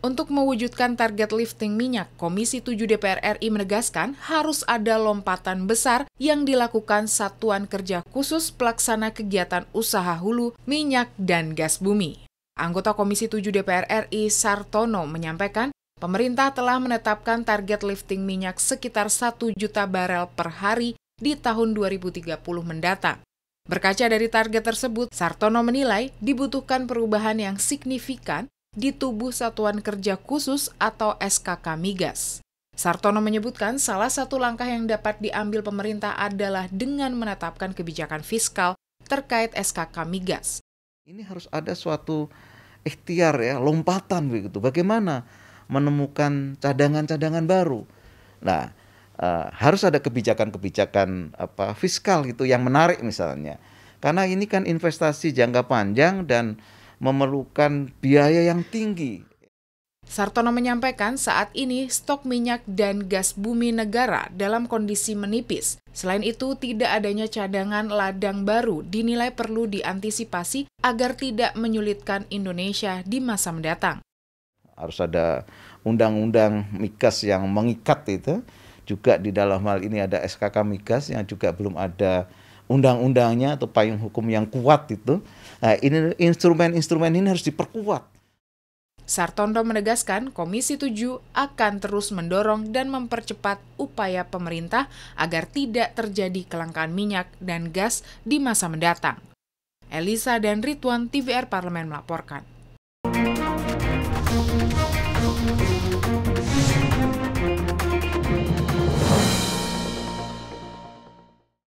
Untuk mewujudkan target lifting minyak, Komisi 7 DPR RI menegaskan harus ada lompatan besar yang dilakukan satuan kerja khusus pelaksana kegiatan usaha hulu, minyak, dan gas bumi. Anggota Komisi 7 DPR RI Sartono menyampaikan, pemerintah telah menetapkan target lifting minyak sekitar 1 juta barel per hari di tahun 2030 mendatang. Berkaca dari target tersebut, Sartono menilai dibutuhkan perubahan yang signifikan di tubuh Satuan Kerja Khusus atau SKK Migas. Sartono menyebutkan salah satu langkah yang dapat diambil pemerintah adalah dengan menetapkan kebijakan fiskal terkait SKK Migas. Ini harus ada suatu ikhtiar ya, lompatan begitu. Bagaimana menemukan cadangan-cadangan baru? Nah, uh, harus ada kebijakan-kebijakan apa fiskal gitu yang menarik misalnya. Karena ini kan investasi jangka panjang dan memerlukan biaya yang tinggi. Sartono menyampaikan saat ini stok minyak dan gas bumi negara dalam kondisi menipis. Selain itu, tidak adanya cadangan ladang baru dinilai perlu diantisipasi agar tidak menyulitkan Indonesia di masa mendatang. Harus ada undang-undang migas yang mengikat itu juga di dalam hal ini ada SKK Migas yang juga belum ada undang-undangnya atau payung hukum yang kuat itu. Nah, ini instrumen-instrumen ini harus diperkuat. Sartono menegaskan Komisi 7 akan terus mendorong dan mempercepat upaya pemerintah agar tidak terjadi kelangkaan minyak dan gas di masa mendatang. Elisa dan Ridwan TVR Parlemen melaporkan.